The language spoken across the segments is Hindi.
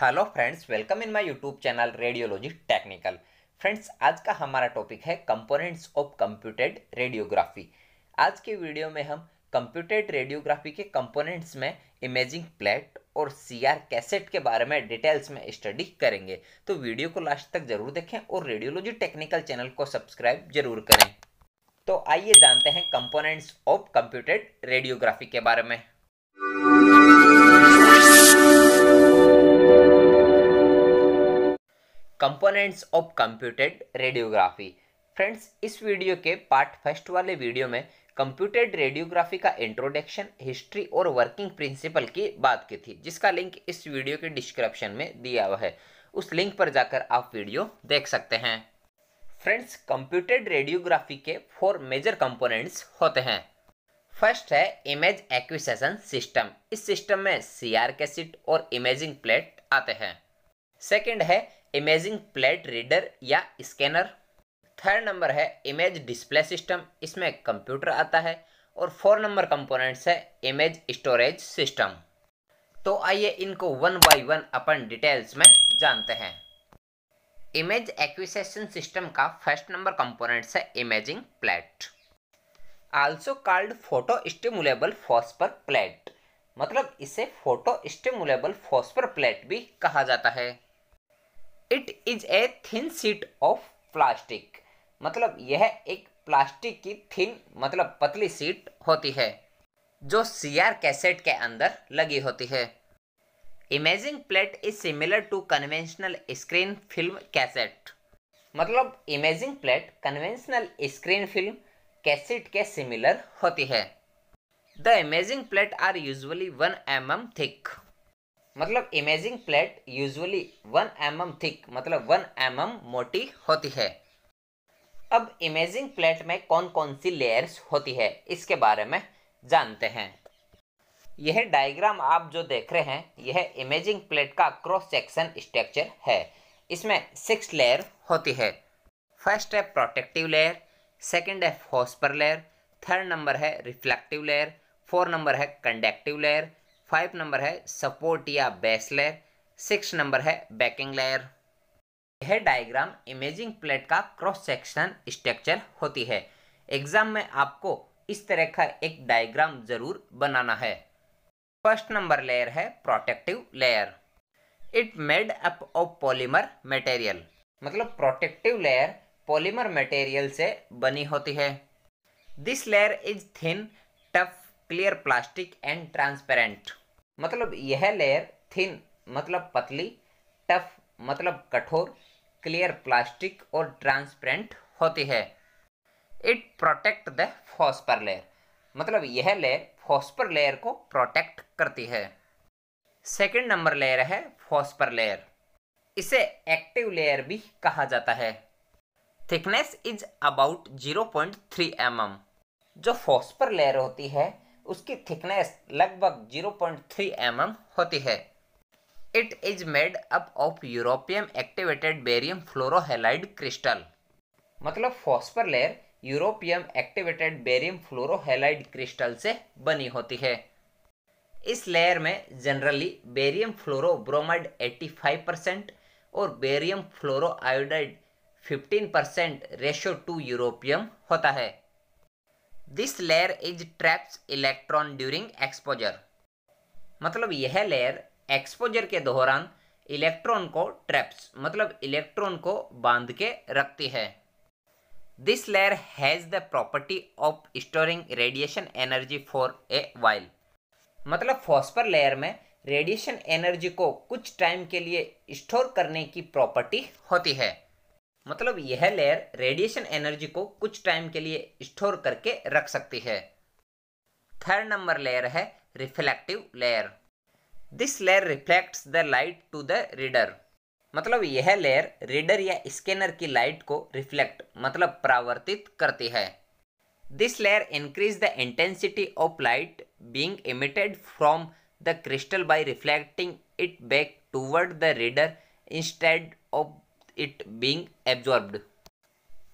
Hello friends welcome in my YouTube channel radiology technical friends आज का हमारा टॉपिक है कंपोनेंट्स ऑफ कंप्यूटेड रेडियोग्राफी आज के वीडियो में हम कंप्यूटेड रेडियोग्राफी के कंपोनेंट्स में इमेजिंग प्लेट और सीआर कैसेट के बारे में डिटेल्स में स्टडी करेंगे तो वीडियो को लास्ट तक जरूर देखें और रेडियोलॉजी टेक्निकल चैनल को सब्सक्राइब जरूर करें तो आइए जानते हैं कंपोनेंट्स ऑफ कंप्यूटेड रेडियोग्राफी के बारे में components of computed radiography friends इस वीडियो के पार्ट फर्स्ट वाले वीडियो में कंप्यूटेड रेडियोग्राफी का इंट्रोडक्शन हिस्ट्री और वर्किंग प्रिंसिपल की बात की थी जिसका लिंक इस वीडियो के डिस्क्रिप्शन में दिया हुआ है उस लिंक पर जाकर आप वीडियो देख सकते हैं फ्रेंड्स कंप्यूटेड रेडियोग्राफी के फोर मेजर कंपोनेंट्स होते हैं फर्स्ट है इमेज एक्विशन सिस्टम इस सिस्टम में सी आर कैसेट और इमेजिंग प्लेट आते हैं सेकंड है इमेजिंग प्लेट रीडर या स्कैनर थर्ड नंबर है इमेज डिस्प्ले सिस्टम इसमें कंप्यूटर आता है और फोर नंबर कंपोनेंट्स है इमेज स्टोरेज सिस्टम तो आइए इनको वन बाय वन अपन डिटेल्स में जानते हैं इमेज एक्विसेशन सिस्टम का फर्स्ट नंबर कंपोनेंट्स है imaging plate also called photo stimulable phosphor plate मतलब इसे फोटो स्टिमुलेबल फॉस्पर प्लेट भी कहा जाता है it is a thin sheet of plastic मतलब यह एक प्लास्टिक की थिन मतलब पतली सीट होती है जो सी आर कैसेट के अंदर लगी होती है imaging plate is similar to conventional screen film cassette मतलब imaging plate conventional screen film cassette के सिमिलर होती है the imaging plate are usually one M M thick मतलब imaging plate usually one M M thick मतलब वन एम एम मोटी होती है अब इमेजिंग प्लेट में कौन कौन सी लेयर्स होती है इसके बारे में जानते हैं यह डायग्राम आप जो देख रहे हैं यह इमेजिंग प्लेट का क्रॉस सेक्शन स्ट्रक्चर है इसमें सिक्स लेयर होती है फर्स्ट है प्रोटेक्टिव लेयर सेकंड है फॉस्पर लेयर थर्ड नंबर है रिफ्लेक्टिव लेयर फोर नंबर है कंडक्टिव लेयर फाइव नंबर है सपोर्ट या बेस लेयर सिक्स नंबर है बैकिंग लेयर यह डायग्राम इमेजिंग प्लेट का क्रॉस सेक्शन स्ट्रक्चर होती है एग्जाम में आपको इस तरह का एक डायग्राम जरूर बनाना है फर्स्ट नंबर लेयर है protective layer it made up of polymer material मतलब प्रोटेक्टिव लेयर पॉलीमर मटेरियल से बनी होती है this layer is thin clear plastic and transparent मतलब यह लेयर थिन मतलब पतली टफ मतलब कठोर क्लियर प्लास्टिक और ट्रांसपेरेंट होती है it protect the phosphor layer मतलब यह लेयर फॉस्पर लेयर को प्रोटेक्ट करती है सेकेंड नंबर लेयर है फॉस्पर लेयर इसे एक्टिव लेयर भी कहा जाता है thickness is about 0.3 point mm. जो फॉस्पर लेयर होती है उसकी थिकनेस लगभग 0.3 पॉइंट mm होती है it is made up of europium activated barium fluorohalide crystal मतलब phosphor layer europium activated barium fluorohalide crystal से बनी होती है इस लेयर में generally barium fluoro bromide 85 percent और barium fluoro iodide 15 percent ratio to europium होता है this layer is traps electron during exposure मतलब यह लेयर एक्सपोजर के दौरान इलेक्ट्रॉन को ट्रैप्स मतलब इलेक्ट्रॉन को बांध के रखती है this layer has the property of storing radiation energy for a while मतलब फॉस्पर लेयर में रेडिएशन एनर्जी को कुछ टाइम के लिए स्टोर करने की प्रॉपर्टी होती है मतलब यह लेयर रेडिएशन एनर्जी को कुछ टाइम के लिए स्टोर करके रख सकती है थर्ड नंबर लेयर है reflective layer this layer reflects the light to the reader मतलब यह लेयर रीडर या स्कैनर की लाइट को रिफ्लेक्ट मतलब परावर्तित करती है this layer increase the intensity of light being emitted from the crystal by reflecting it back toward the reader instead of it being absorbed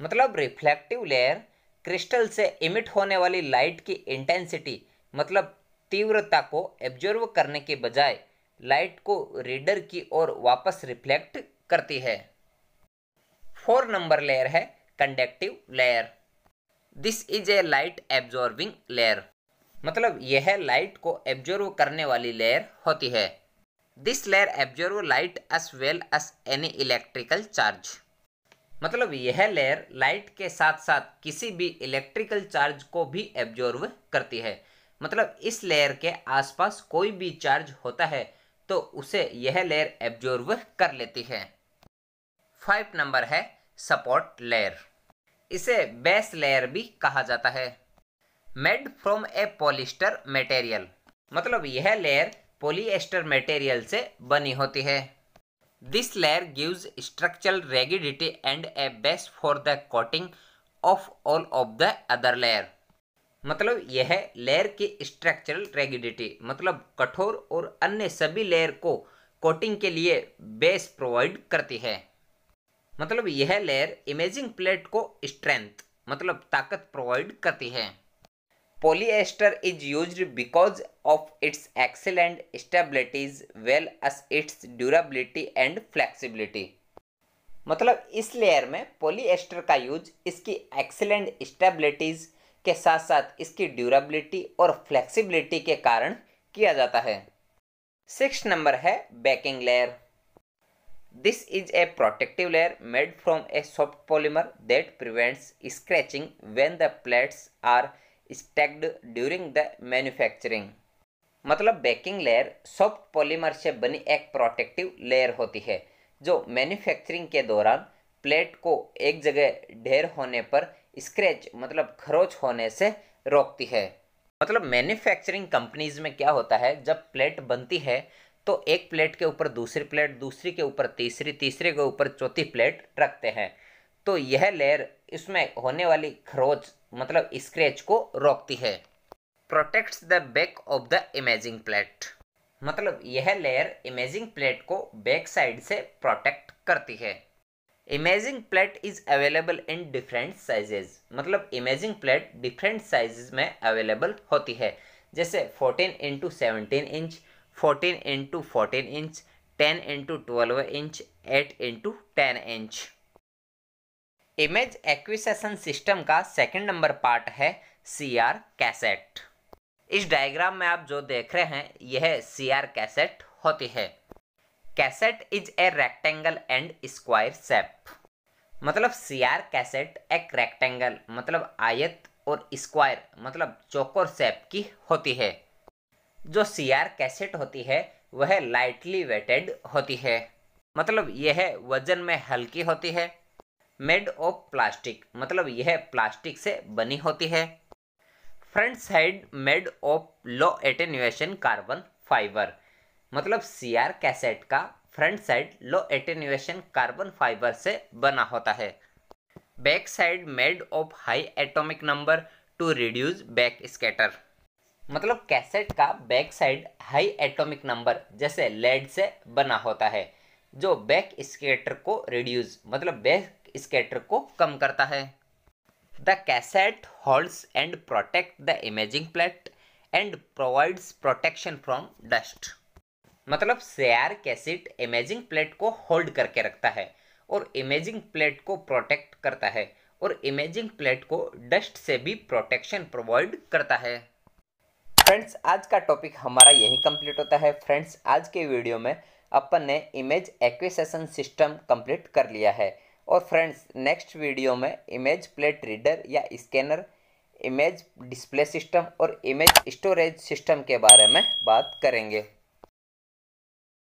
मतलब रिफ्लेक्टिव लेयर क्रिस्टल से इमिट होने वाली लाइट की इंटेंसिटी मतलब तीव्रता को एब्जॉर्व करने के बजाय लाइट को रीडर की ओर वापस रिफ्लेक्ट करती है फोर नंबर लेयर है conductive layer this is a light absorbing layer मतलब यह लाइट को एब्जॉर्व करने वाली लेयर होती है this layer absorb light as well as any electrical charge मतलब यह लेयर लाइट के साथ साथ किसी भी इलेक्ट्रिकल चार्ज को भी एब्जॉर्व करती है मतलब इस लेयर के आसपास कोई भी चार्ज होता है तो उसे यह लेयर एब्जॉर्व कर लेती है फाइव नंबर है सपोर्ट लेयर इसे बेस लेयर भी कहा जाता है made from a polyester material मतलब यह लेयर पोलिएस्टर मटेरियल से बनी होती है this layer gives structural rigidity and a base for the coating of all of the other layer मतलब यह लेयर की स्ट्रक्चरल रेगिडिटी मतलब कठोर और अन्य सभी लेयर को कोटिंग के लिए बेस प्रोवाइड करती है मतलब यह लेयर इमेजिंग प्लेट को स्ट्रेंथ मतलब ताकत प्रोवाइड करती है Polyester is used because of its excellent stability well as its durability and flexibility. मतलब इस लेयर में पॉलीएस्टर का यूज इसकी एक्सेलेंट स्टेबिलिटीज के साथ साथ इसकी ड्यूरेबिलिटी और फ्लेक्सिबिलिटी के कारण किया जाता है सिक्स नंबर है backing layer this is a protective layer made from a soft polymer that prevents scratching when the plates are stacked during the manufacturing मतलब बेकिंग लेयर सॉफ्ट पॉलीमर से बनी एक प्रोटेक्टिव लेयर होती है जो मैन्युफैक्चरिंग के दौरान प्लेट को एक जगह ढेर होने पर स्क्रैच मतलब खरोच होने से रोकती है मतलब मैन्युफैक्चरिंग कंपनीज में क्या होता है जब प्लेट बनती है तो एक प्लेट के ऊपर दूसरी प्लेट दूसरी के ऊपर तीसरी तीसरे के ऊपर चौथी प्लेट रखते हैं तो यह लेयर इसमें होने वाली खरोच मतलब स्क्रेच को रोकती है protects the back of the imaging plate मतलब यह लेयर इमेजिंग प्लेट को बैक साइड से प्रोटेक्ट करती है imaging plate is available in different sizes मतलब इमेजिंग प्लेट डिफरेंट साइजेज में अवेलेबल होती है जैसे 14 into seventeen inch 14 into fourteen inch 10 into twelve inch 8 into ten inch image acquisition system का सेकंड नंबर पार्ट है सी आर कैसेट इस डायग्राम में आप जो देख रहे हैं यह सी आर कैसेट होती है cassette is a rectangle and square shape मतलब सी आर कैसेट एक रेक्टेंगल मतलब आयत और स्क्वायर मतलब चौकोर सेप की होती है जो सी आर कैसेट होती है वह लाइटली वेटेड होती है मतलब यह वजन में हल्की होती है मेड ऑफ प्लास्टिक मतलब यह प्लास्टिक से बनी होती है front side made of low attenuation carbon fibre मतलब सी आर कैसेट का front side low attenuation carbon fibre से बना होता है back side made of high atomic number to reduce back scatter मतलब कैसेट का back side high atomic number जैसे लेड से बना होता है जो बैक स्कैटर को रिड्यूस मतलब बैक स्कैटर को कम करता है the cassette holds and protect the imaging plate and provides protection from dust मतलब सेयार कैसेट इमेजिंग प्लेट को होल्ड करके रखता है और इमेजिंग प्लेट को प्रोटेक्ट करता है और इमेजिंग प्लेट को डस्ट से भी प्रोटेक्शन प्रोवाइड करता है फ्रेंड्स आज का टॉपिक हमारा यही कंप्लीट होता है फ्रेंड्स आज के वीडियो में अपन ने इमेज एक्विसेशन सिस्टम कंप्लीट कर लिया है और फ्रेंड्स नेक्स्ट वीडियो में इमेज प्लेट रीडर या स्कैनर इमेज डिस्प्ले सिस्टम और इमेज स्टोरेज सिस्टम के बारे में बात करेंगे